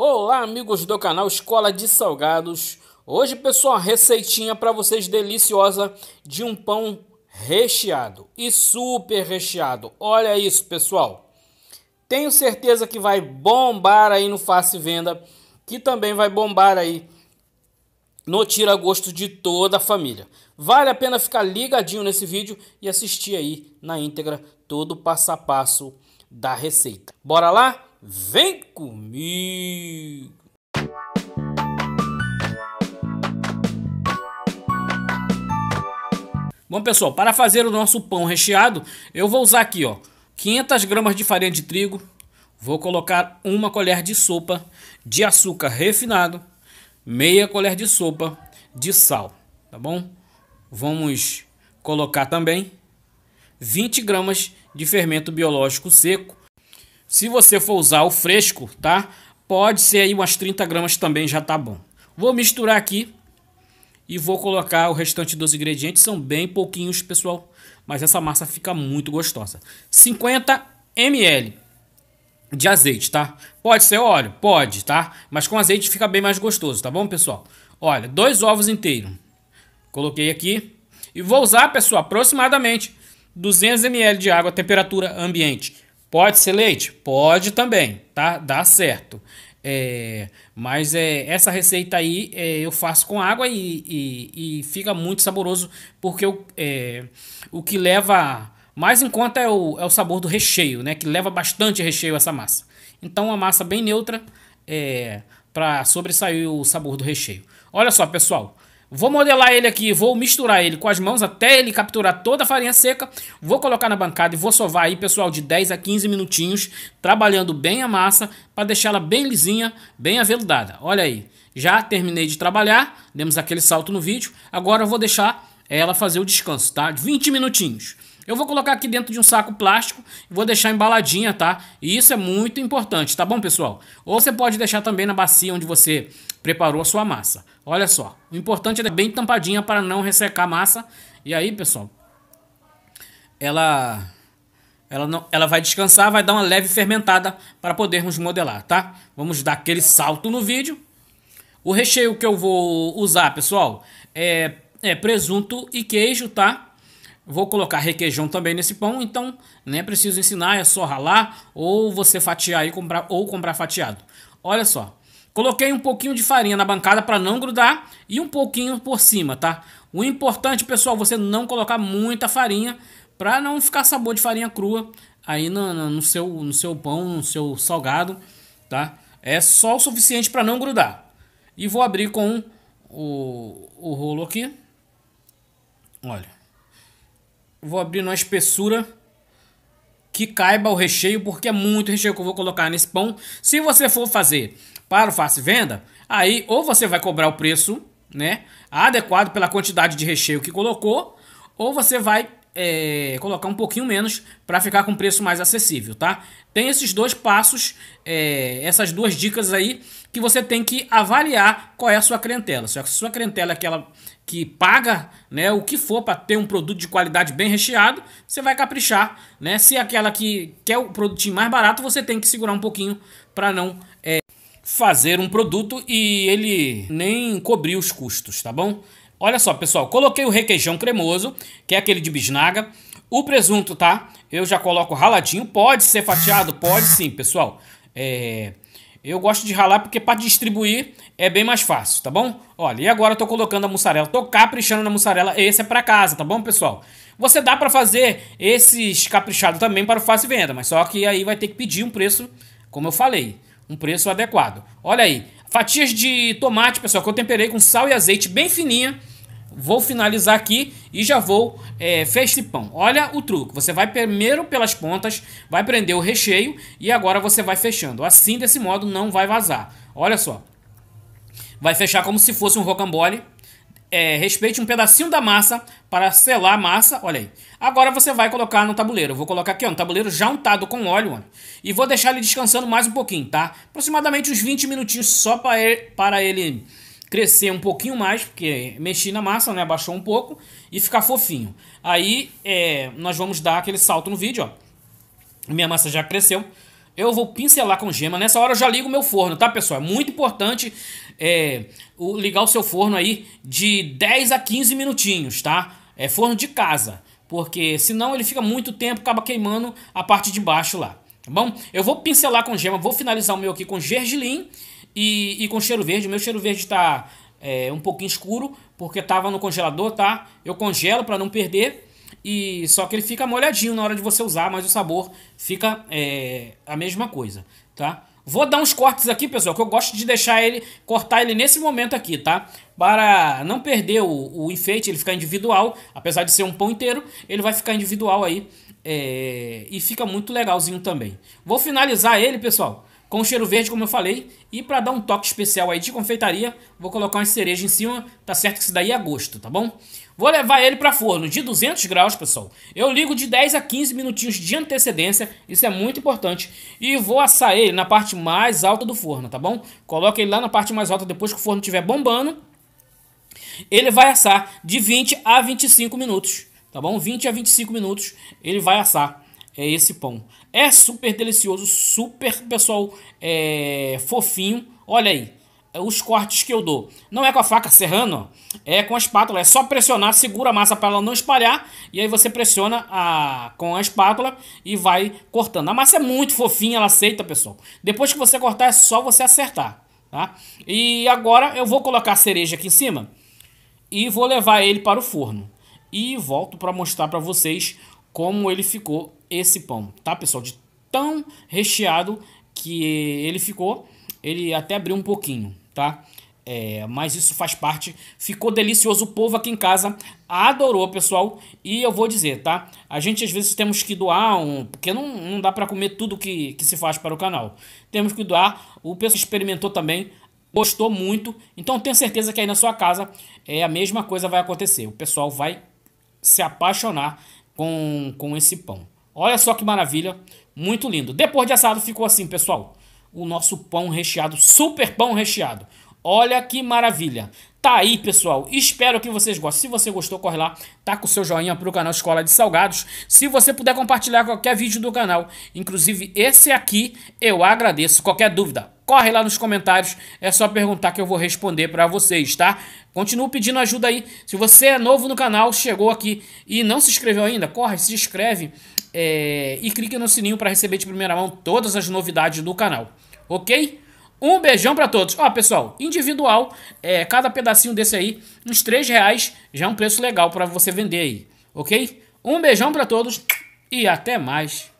Olá, amigos do canal Escola de Salgados. Hoje, pessoal, receitinha para vocês deliciosa de um pão recheado e super recheado. Olha isso, pessoal. Tenho certeza que vai bombar aí no Face Venda, que também vai bombar aí no tira gosto de toda a família. Vale a pena ficar ligadinho nesse vídeo e assistir aí na íntegra todo o passo a passo da receita. Bora lá? Vem comigo! Bom, pessoal, para fazer o nosso pão recheado, eu vou usar aqui, ó, 500 gramas de farinha de trigo, vou colocar uma colher de sopa de açúcar refinado, meia colher de sopa de sal, tá bom? Vamos colocar também 20 gramas de fermento biológico seco, se você for usar o fresco, tá? Pode ser aí umas 30 gramas também já tá bom. Vou misturar aqui e vou colocar o restante dos ingredientes. São bem pouquinhos, pessoal. Mas essa massa fica muito gostosa. 50 ml de azeite, tá? Pode ser óleo? Pode, tá? Mas com azeite fica bem mais gostoso, tá bom, pessoal? Olha, dois ovos inteiros. Coloquei aqui. E vou usar, pessoal, aproximadamente 200 ml de água, temperatura ambiente. Pode ser leite? Pode também, tá? Dá certo. É, mas é, essa receita aí é, eu faço com água e, e, e, fica muito saboroso, porque o, é, o que leva mais em conta é o, é o sabor do recheio, né? Que leva bastante recheio essa massa. Então, uma massa bem neutra é, para sobressair o sabor do recheio. Olha só, pessoal. Vou modelar ele aqui, vou misturar ele com as mãos até ele capturar toda a farinha seca. Vou colocar na bancada e vou sovar aí, pessoal, de 10 a 15 minutinhos, trabalhando bem a massa para deixá-la bem lisinha, bem aveludada. Olha aí, já terminei de trabalhar, demos aquele salto no vídeo. Agora eu vou deixar ela fazer o descanso, tá? 20 minutinhos. Eu vou colocar aqui dentro de um saco plástico e vou deixar embaladinha, tá? E isso é muito importante, tá bom, pessoal? Ou você pode deixar também na bacia onde você preparou a sua massa. Olha só, o importante é bem tampadinha para não ressecar a massa. E aí, pessoal, ela ela não, ela vai descansar, vai dar uma leve fermentada para podermos modelar, tá? Vamos dar aquele salto no vídeo. O recheio que eu vou usar, pessoal, é, é presunto e queijo, tá? Vou colocar requeijão também nesse pão, então nem né, preciso ensinar, é só ralar ou você fatiar e comprar ou comprar fatiado. Olha só, Coloquei um pouquinho de farinha na bancada para não grudar e um pouquinho por cima, tá? O importante, pessoal, você não colocar muita farinha para não ficar sabor de farinha crua aí no, no, no, seu, no seu pão, no seu salgado, tá? É só o suficiente para não grudar. E vou abrir com o, o rolo aqui. Olha. Vou abrir na espessura que caiba o recheio, porque é muito recheio que eu vou colocar nesse pão. Se você for fazer para o face venda, aí ou você vai cobrar o preço, né, adequado pela quantidade de recheio que colocou, ou você vai é, colocar um pouquinho menos para ficar com preço mais acessível, tá? Tem esses dois passos, é, essas duas dicas aí que você tem que avaliar qual é a sua clientela. Se a sua clientela é aquela que paga né, o que for para ter um produto de qualidade bem recheado, você vai caprichar. Né? Se é aquela que quer o produtinho mais barato, você tem que segurar um pouquinho para não é, fazer um produto e ele nem cobrir os custos, tá bom? Olha só, pessoal, coloquei o requeijão cremoso, que é aquele de bisnaga. O presunto, tá? Eu já coloco raladinho. Pode ser fatiado? Pode sim, pessoal. É... Eu gosto de ralar porque para distribuir é bem mais fácil, tá bom? Olha, e agora eu tô colocando a mussarela, tô caprichando na mussarela, esse é para casa, tá bom, pessoal? Você dá para fazer esses caprichados também para o fácil venda, mas só que aí vai ter que pedir um preço, como eu falei, um preço adequado. Olha aí, fatias de tomate, pessoal, que eu temperei com sal e azeite bem fininha, Vou finalizar aqui e já vou é, pão. Olha o truque. Você vai primeiro pelas pontas, vai prender o recheio e agora você vai fechando. Assim, desse modo, não vai vazar. Olha só. Vai fechar como se fosse um rocambole. É, respeite um pedacinho da massa para selar a massa. Olha aí. Agora você vai colocar no tabuleiro. vou colocar aqui ó, no tabuleiro já untado com óleo. Ó, e vou deixar ele descansando mais um pouquinho, tá? Aproximadamente uns 20 minutinhos só para ele... Para ele crescer um pouquinho mais, porque mexi na massa, né? Abaixou um pouco e ficar fofinho. Aí é, nós vamos dar aquele salto no vídeo, ó. Minha massa já cresceu. Eu vou pincelar com gema. Nessa hora eu já ligo meu forno, tá, pessoal? É muito importante é, o, ligar o seu forno aí de 10 a 15 minutinhos, tá? É forno de casa, porque senão ele fica muito tempo, acaba queimando a parte de baixo lá, tá bom? Eu vou pincelar com gema, vou finalizar o meu aqui com gergelim e, e com cheiro verde, meu cheiro verde está é, um pouquinho escuro, porque estava no congelador, tá? Eu congelo para não perder. E só que ele fica molhadinho na hora de você usar, mas o sabor fica é, a mesma coisa, tá? Vou dar uns cortes aqui, pessoal, que eu gosto de deixar ele, cortar ele nesse momento aqui, tá? Para não perder o, o enfeite, ele ficar individual, apesar de ser um pão inteiro, ele vai ficar individual aí é, e fica muito legalzinho também. Vou finalizar ele, pessoal, com cheiro verde, como eu falei. E para dar um toque especial aí de confeitaria, vou colocar uma cereja em cima. Tá certo que isso daí é gosto, tá bom? Vou levar ele para forno de 200 graus, pessoal. Eu ligo de 10 a 15 minutinhos de antecedência, isso é muito importante. E vou assar ele na parte mais alta do forno, tá bom? Coloca ele lá na parte mais alta depois que o forno estiver bombando. Ele vai assar de 20 a 25 minutos, tá bom? 20 a 25 minutos ele vai assar é esse pão. É super delicioso, super, pessoal, é, fofinho. Olha aí, é, os cortes que eu dou. Não é com a faca serrando é com a espátula. É só pressionar, segura a massa para ela não espalhar. E aí você pressiona a, com a espátula e vai cortando. A massa é muito fofinha, ela aceita, pessoal. Depois que você cortar, é só você acertar. Tá? E agora eu vou colocar a cereja aqui em cima e vou levar ele para o forno. E volto para mostrar para vocês como ele ficou esse pão, tá, pessoal? De tão recheado que ele ficou, ele até abriu um pouquinho, tá? É, mas isso faz parte. Ficou delicioso. O povo aqui em casa adorou, pessoal. E eu vou dizer, tá? A gente às vezes temos que doar um. Porque não, não dá para comer tudo que, que se faz para o canal. Temos que doar. O pessoal experimentou também. Gostou muito. Então tenho certeza que aí na sua casa é a mesma coisa vai acontecer. O pessoal vai se apaixonar com, com esse pão. Olha só que maravilha, muito lindo. Depois de assado ficou assim, pessoal. O nosso pão recheado, super pão recheado. Olha que maravilha. Tá aí, pessoal. Espero que vocês gostem. Se você gostou, corre lá, Tá com o seu joinha pro canal Escola de Salgados. Se você puder compartilhar qualquer vídeo do canal, inclusive esse aqui, eu agradeço. Qualquer dúvida, corre lá nos comentários. É só perguntar que eu vou responder para vocês, tá? Continuo pedindo ajuda aí. Se você é novo no canal, chegou aqui e não se inscreveu ainda, corre, se inscreve é... e clique no sininho para receber de primeira mão todas as novidades do canal. Ok? Um beijão para todos. Ó, pessoal, individual, é, cada pedacinho desse aí, uns 3 reais, já é um preço legal para você vender aí, ok? Um beijão para todos e até mais.